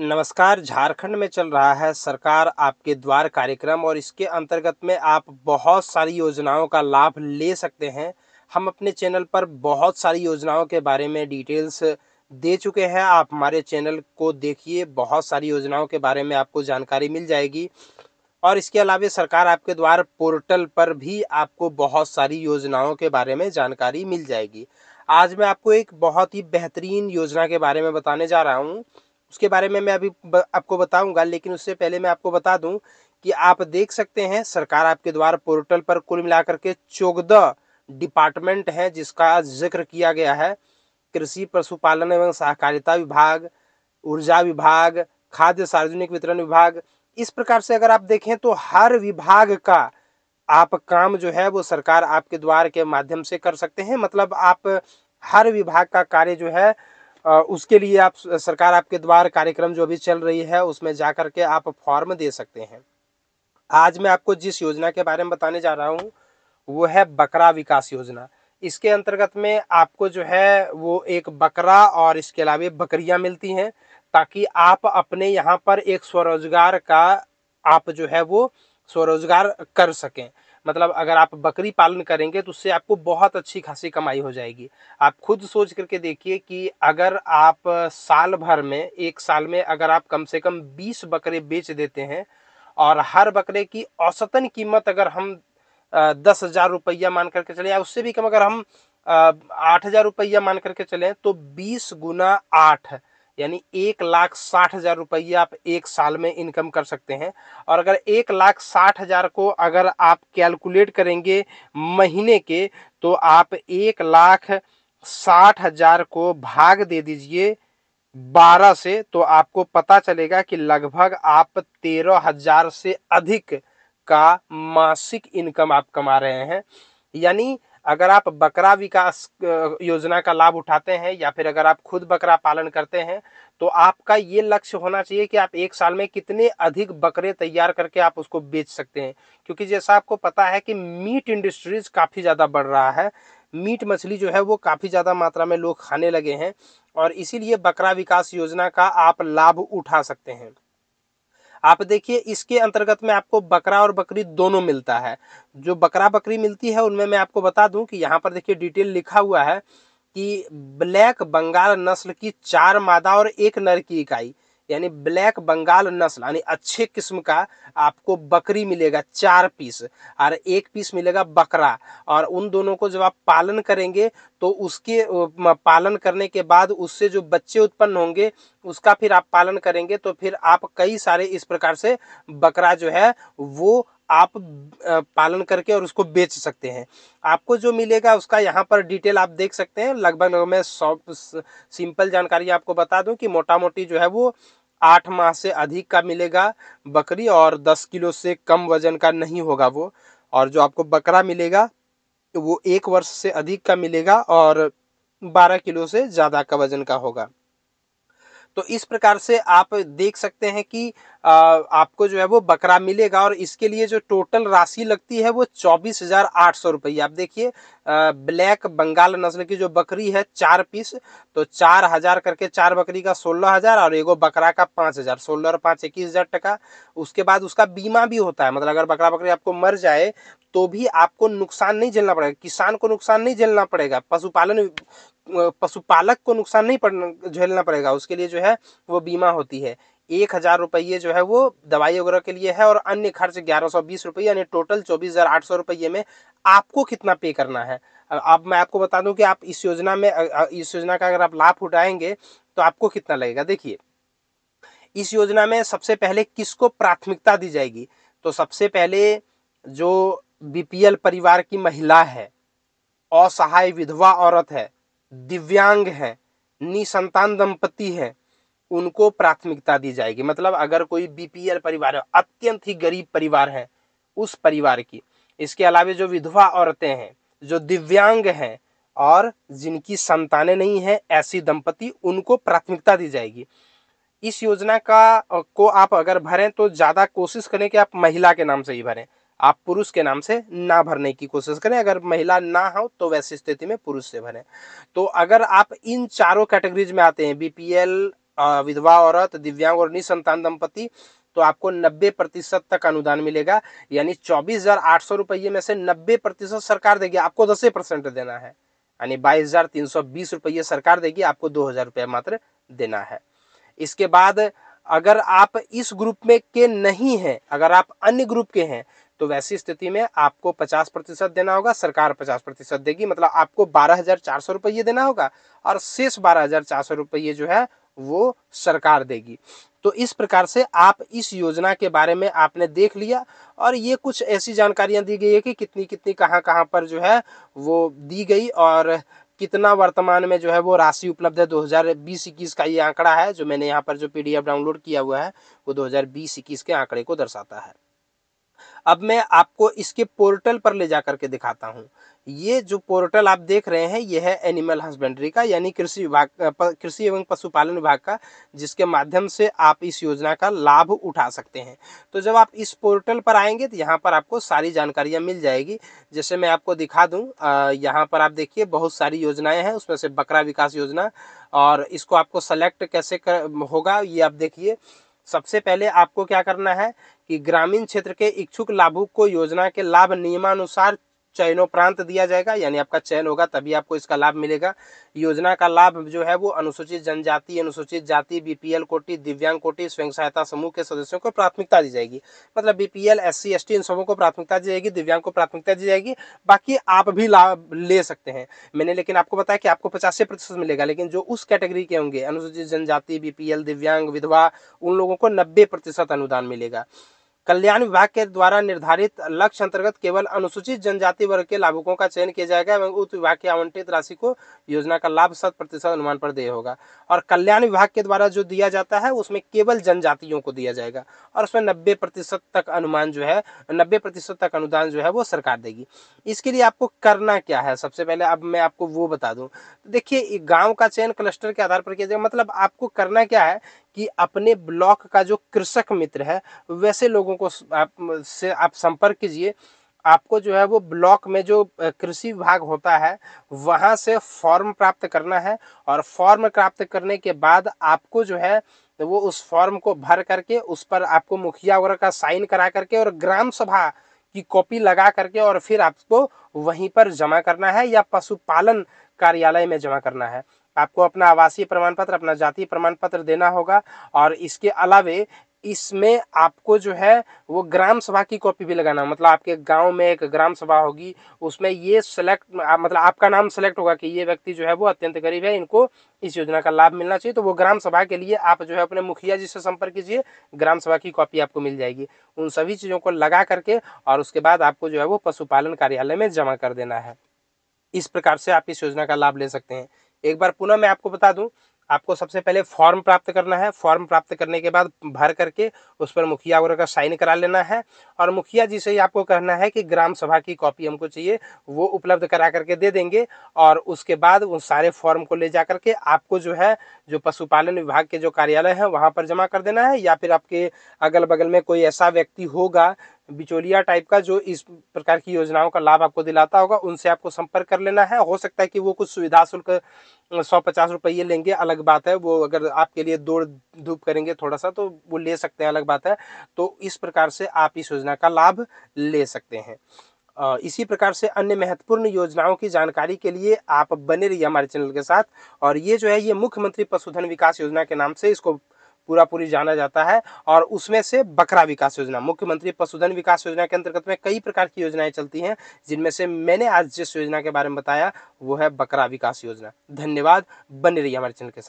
नमस्कार झारखंड में चल रहा है सरकार आपके द्वार कार्यक्रम और इसके अंतर्गत में आप बहुत सारी योजनाओं का लाभ ले सकते हैं हम अपने चैनल पर बहुत सारी योजनाओं के बारे में डिटेल्स दे चुके हैं आप हमारे चैनल को देखिए बहुत सारी योजनाओं के बारे में आपको जानकारी मिल जाएगी और इसके अलावा सरकार आपके द्वार पोर्टल पर भी आपको बहुत सारी योजनाओं के बारे में जानकारी मिल जाएगी आज मैं आपको एक बहुत ही बेहतरीन योजना के बारे में बताने जा रहा हूँ उसके बारे में मैं अभी ब, आपको बताऊंगा लेकिन उससे पहले मैं आपको बता दूं कि आप देख सकते हैं सरकार आपके द्वारा पोर्टल पर कुल मिलाकर के चौदह डिपार्टमेंट हैं जिसका जिक्र किया गया है कृषि पशुपालन एवं सहकारिता विभाग ऊर्जा विभाग खाद्य सार्वजनिक वितरण विभाग इस प्रकार से अगर आप देखें तो हर विभाग का आप काम जो है वो सरकार आपके द्वार के माध्यम से कर सकते हैं मतलब आप हर विभाग का कार्य जो है उसके लिए आप सरकार आपके द्वार कार्यक्रम जो अभी चल रही है उसमें जा कर के आप फॉर्म दे सकते हैं आज मैं आपको जिस योजना के बारे में बताने जा रहा हूँ वो है बकरा विकास योजना इसके अंतर्गत में आपको जो है वो एक बकरा और इसके अलावा बकरियाँ मिलती हैं ताकि आप अपने यहाँ पर एक स्वरोजगार का आप जो है वो स्वरोजगार कर सकें मतलब अगर आप बकरी पालन करेंगे तो उससे आपको बहुत अच्छी खासी कमाई हो जाएगी आप खुद सोच करके देखिए कि अगर आप साल भर में एक साल में अगर आप कम से कम बीस बकरे बेच देते हैं और हर बकरे की औसतन कीमत अगर हम दस हज़ार रुपया मान करके चले या उससे भी कम अगर हम आठ हज़ार रुपया मान करके चले तो बीस गुना आठ यानी एक लाख साठ हज़ार रुपये आप एक साल में इनकम कर सकते हैं और अगर एक लाख साठ हज़ार को अगर आप कैलकुलेट करेंगे महीने के तो आप एक लाख साठ हज़ार को भाग दे दीजिए बारह से तो आपको पता चलेगा कि लगभग आप तेरह हज़ार से अधिक का मासिक इनकम आप कमा रहे हैं यानी अगर आप बकरा विकास योजना का लाभ उठाते हैं या फिर अगर आप खुद बकरा पालन करते हैं तो आपका ये लक्ष्य होना चाहिए कि आप एक साल में कितने अधिक बकरे तैयार करके आप उसको बेच सकते हैं क्योंकि जैसा आपको पता है कि मीट इंडस्ट्रीज काफ़ी ज़्यादा बढ़ रहा है मीट मछली जो है वो काफ़ी ज़्यादा मात्रा में लोग खाने लगे हैं और इसीलिए बकरा विकास योजना का आप लाभ उठा सकते हैं आप देखिए इसके अंतर्गत में आपको बकरा और बकरी दोनों मिलता है जो बकरा बकरी मिलती है उनमें मैं आपको बता दूं कि यहाँ पर देखिए डिटेल लिखा हुआ है कि ब्लैक बंगाल नस्ल की चार मादा और एक नर की इकाई यानी ब्लैक बंगाल नस्ल यानी अच्छे किस्म का आपको बकरी मिलेगा चार पीस और एक पीस मिलेगा बकरा और उन दोनों को जब आप पालन करेंगे तो उसके पालन करने के बाद उससे जो बच्चे उत्पन्न होंगे उसका फिर आप पालन करेंगे तो फिर आप कई सारे इस प्रकार से बकरा जो है वो आप पालन करके और उसको बेच सकते हैं आपको जो मिलेगा उसका यहाँ पर डिटेल आप देख सकते हैं लगभग मैं सॉफ्ट सिंपल जानकारी आपको बता दूं कि मोटा मोटी जो है वो आठ माह से अधिक का मिलेगा बकरी और दस किलो से कम वजन का नहीं होगा वो और जो आपको बकरा मिलेगा वो एक वर्ष से अधिक का मिलेगा और बारह किलो से ज़्यादा का वजन का होगा तो इस प्रकार से आप देख सकते हैं कि आपको जो है वो बकरा मिलेगा और इसके लिए जो टोटल राशि लगती है वो चौबीस हजार आठ सौ रुपये आप देखिए ब्लैक बंगाल नस्ल की जो बकरी है चार पीस तो चार हजार करके चार बकरी का सोलह हजार और एगो बकरा का पाँच हजार सोलह और पाँच इक्कीस हजार टका उसके बाद उसका बीमा भी होता है मतलब अगर बकरा बकरी आपको मर जाए तो भी आपको नुकसान नहीं झेलना पड़ेगा किसान को नुकसान नहीं झेलना पड़ेगा पशुपालन पशुपालक को नुकसान नहीं झेलना पड़ेगा उसके लिए जो है वो बीमा होती है एक हज़ार रुपये जो है वो दवाई वगैरह के लिए है और अन्य खर्च ग्यारह सौ बीस रुपये यानी टोटल चौबीस हज़ार आठ सौ रुपये में आपको कितना पे करना है अब मैं आपको बता दूं कि आप इस योजना में इस योजना का अगर आप लाभ उठाएंगे तो आपको कितना लगेगा देखिए इस योजना में सबसे पहले किसको प्राथमिकता दी जाएगी तो सबसे पहले जो बीपीएल परिवार की महिला है असहाय विधवा औरत है दिव्यांग है निसंतान दंपति है उनको प्राथमिकता दी जाएगी मतलब अगर कोई बीपीएल परिवार है अत्यंत ही गरीब परिवार है उस परिवार की इसके अलावा जो विधवा औरतें हैं जो दिव्यांग हैं और जिनकी संतानें नहीं हैं ऐसी दंपति उनको प्राथमिकता दी जाएगी इस योजना का को आप अगर भरें तो ज़्यादा कोशिश करें कि आप महिला के नाम से ही भरें आप पुरुष के नाम से ना भरने की कोशिश करें अगर महिला ना हो तो वैसी स्थिति में पुरुष से भरें तो अगर आप इन चारों कैटेगरीज में आते हैं बीपीएल विधवा औरत दिव्यांग और निसंतान दंपति तो आपको 90 प्रतिशत तक अनुदान मिलेगा यानी चौबीस हजार आठ सौ रुपये में से 90 प्रतिशत सरकार देगी आपको दस परसेंट देना है यानी बाईस हजार तीन सौ बीस रुपये सरकार देगी आपको दो हजार रुपये मात्र देना है इसके बाद अगर आप इस ग्रुप में के नहीं हैं अगर आप अन्य ग्रुप के हैं तो वैसी स्थिति में आपको 50 प्रतिशत देना होगा सरकार 50 प्रतिशत देगी मतलब आपको बारह हजार चार सौ रुपये देना होगा और शेष बारह हजार चार सौ रुपये जो है वो सरकार देगी तो इस प्रकार से आप इस योजना के बारे में आपने देख लिया और ये कुछ ऐसी जानकारियां दी गई है कि कितनी कितनी कहाँ कहाँ पर जो है वो दी गई और कितना वर्तमान में जो है वो राशि उपलब्ध है दो हजार का ये आंकड़ा है जो मैंने यहाँ पर जो पीडीएफ डाउनलोड किया हुआ है वो दो हजार के आंकड़े को दर्शाता है अब मैं आपको इसके पोर्टल पर ले जा करके दिखाता हूँ ये जो पोर्टल आप देख रहे हैं यह है एनिमल हस्बेंड्री का यानी कृषि विभाग कृषि एवं पशुपालन विभाग का जिसके माध्यम से आप इस योजना का लाभ उठा सकते हैं तो जब आप इस पोर्टल पर आएंगे तो यहाँ पर आपको सारी जानकारियाँ मिल जाएगी जैसे मैं आपको दिखा दूँ यहाँ पर आप देखिए बहुत सारी योजनाएँ हैं उसमें से बकरा विकास योजना और इसको आपको सेलेक्ट कैसे कर, होगा ये आप देखिए सबसे पहले आपको क्या करना है कि ग्रामीण क्षेत्र के इच्छुक लाभुक को योजना के लाभ नियमानुसार प्रांत दिया जाएगा यानी आपका चयन होगा तभी आपको इसका लाभ मिलेगा योजना का लाभ जो है वो अनुसूचित जनजाति अनुसूचित जाति बीपीएल कोटि दिव्यांग कोटि स्वयं सहायता समूह के सदस्यों को प्राथमिकता दी जाएगी मतलब बीपीएल एस सी इन सबों को प्राथमिकता दी जाएगी दिव्यांग को प्राथमिकता दी जाएगी बाकी आप भी लाभ ले सकते हैं मैंने लेकिन आपको बताया कि आपको पचासी प्रतिशत मिलेगा लेकिन जो उस कैटेगरी के होंगे अनुसूचित जनजाति बीपीएल दिव्यांग विधवा उन लोगों को नब्बे अनुदान मिलेगा कल्याण विभाग के द्वारा निर्धारित लक्ष्य अंतर्गत केवल अनुसूचित जनजाति वर्ग के लाभुकों का चयन किया जाएगा एवं उक्त विभाग के आवंटित राशि को योजना का लाभ शत प्रतिशत अनुमान पर दे होगा और कल्याण विभाग के द्वारा जो दिया जाता है उसमें केवल जनजातियों को दिया जाएगा और उसमें नब्बे तक अनुमान जो है नब्बे प्रतिशत तक अनुदान जो है वो सरकार देगी इसके लिए आपको करना क्या है सबसे पहले अब मैं आपको वो बता दूँ देखिए गाँव का चयन क्लस्टर के आधार पर किया जाएगा मतलब आपको करना क्या है कि अपने ब्लॉक का जो कृषक मित्र है वैसे लोगों लोगों को आप से आप संपर्क कीजिए आपको जो है वो ब्लॉक में जो कृषि विभाग होता है वहाँ से फॉर्म प्राप्त करना है और फॉर्म प्राप्त करने के बाद आपको जो है वो उस फॉर्म को भर करके उस पर आपको मुखिया वगैरह का साइन करा करके और ग्राम सभा की कॉपी लगा करके और फिर आपको वहीं पर जमा करना है या पशुपालन कार्यालय में जमा करना है आपको अपना आवासीय प्रमाण पत्र अपना जाति प्रमाण पत्र देना होगा और इसके अलावे इसमें आपको जो है वो ग्राम सभा की कॉपी भी लगाना मतलब आपके गांव में एक ग्राम सभा होगी उसमें ये सेलेक्ट मतलब आपका नाम सेलेक्ट होगा कि ये व्यक्ति जो है वो अत्यंत गरीब है इनको इस योजना का लाभ मिलना चाहिए तो वो ग्राम सभा के लिए आप जो है अपने मुखिया जी से संपर्क कीजिए ग्राम सभा की कॉपी आपको मिल जाएगी उन सभी चीज़ों को लगा करके और उसके बाद आपको जो है वो पशुपालन कार्यालय में जमा कर देना है इस प्रकार से आप इस योजना का लाभ ले सकते हैं एक बार पुनः मैं आपको बता दूं आपको सबसे पहले फॉर्म प्राप्त करना है फॉर्म प्राप्त करने के बाद भर करके उस पर मुखिया वगैरह का साइन करा लेना है और मुखिया जी से ही आपको कहना है कि ग्राम सभा की कॉपी हमको चाहिए वो उपलब्ध करा करके दे देंगे और उसके बाद उन सारे फॉर्म को ले जा करके आपको जो है जो पशुपालन विभाग के जो कार्यालय है वहाँ पर जमा कर देना है या फिर आपके अगल बगल में कोई ऐसा व्यक्ति होगा बिचौलिया टाइप का जो इस प्रकार की योजनाओं का लाभ आपको दिलाता होगा उनसे आपको संपर्क कर लेना है हो सकता है कि वो कुछ सुविधा शुल्क सौ पचास रुपये लेंगे अलग बात है वो अगर आपके लिए दौड़ धूप करेंगे थोड़ा सा तो वो ले सकते हैं अलग बात है तो इस प्रकार से आप इस योजना का लाभ ले सकते हैं इसी प्रकार से अन्य महत्वपूर्ण योजनाओं की जानकारी के लिए आप बने रहिए हमारे चैनल के साथ और ये जो है ये मुख्यमंत्री पशुधन विकास योजना के नाम से इसको पूरा पूरी जाना जाता है और उसमें से बकरा विकास योजना मुख्यमंत्री पशुधन विकास योजना के अंतर्गत में कई प्रकार की योजनाएं चलती हैं जिनमें से मैंने आज जिस योजना के बारे में बताया वो है बकरा विकास योजना धन्यवाद बने रही हमारे चैनल के साथ